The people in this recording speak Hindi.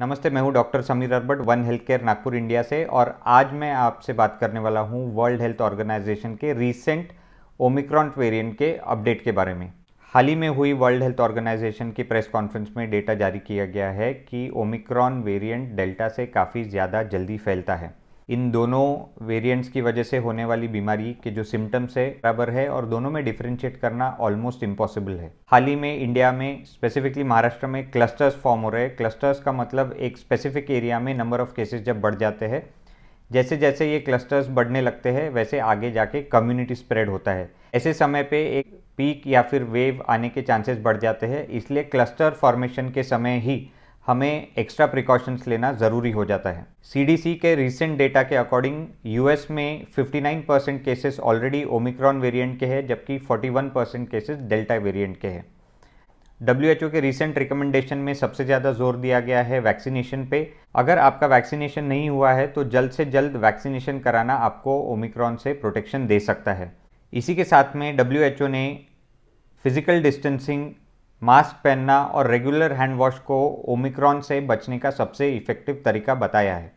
नमस्ते मैं हूं doctor Sameer Arbat one health care Nagpur India से और आज मैं आपसे बात करने वाला हूं वर्ल्ड हेल्थ ऑर्गेनाइजेशन के रीसेंट ओमिक्रॉन वेरिएंट के अपडेट के बारे में हाल ही में हुई वर्ल्ड हेल्थ ऑर्गेनाइजेशन की प्रेस कॉन्फ्रेंस में डेटा जारी किया गया है कि ओमिक्रॉन वेरियंट डेल्टा से काफ़ी ज़्यादा जल्दी फैलता है इन दोनों वेरिएंट्स की वजह से होने वाली बीमारी के जो सिम्टम्स है बराबर है और दोनों में डिफ्रेंशिएट करना ऑलमोस्ट इम्पॉसिबल है हाल ही में इंडिया में स्पेसिफिकली महाराष्ट्र में क्लस्टर्स फॉर्म हो रहे हैं क्लस्टर्स का मतलब एक स्पेसिफिक एरिया में नंबर ऑफ केसेस जब बढ़ जाते हैं जैसे जैसे ये क्लस्टर्स बढ़ने लगते हैं वैसे आगे जाके कम्युनिटी स्प्रेड होता है ऐसे समय पे एक पीक या फिर वेव आने के चांसेस बढ़ जाते हैं इसलिए क्लस्टर फॉर्मेशन के समय ही हमें एक्स्ट्रा प्रिकॉशंस लेना ज़रूरी हो जाता है सीडीसी के रिसेंट डेटा के अकॉर्डिंग यूएस में 59 percent cases already Omicron variant के हैं जबकि 41 परसेंट केसेस डेल्टा वेरिएंट के हैं डब्ल्यू के रिसेंट रिकमेंडेशन में सबसे ज़्यादा जोर दिया गया है वैक्सीनेशन पे अगर आपका वैक्सीनेशन नहीं हुआ है तो जल्द से जल्द वैक्सीनेशन कराना आपको ओमिक्रॉन से प्रोटेक्शन दे सकता है इसी के साथ में डब्ल्यू ने फिजिकल डिस्टेंसिंग मास्क पहनना और रेगुलर हैंड वॉश को ओमिक्रॉन से बचने का सबसे इफ़ेक्टिव तरीका बताया है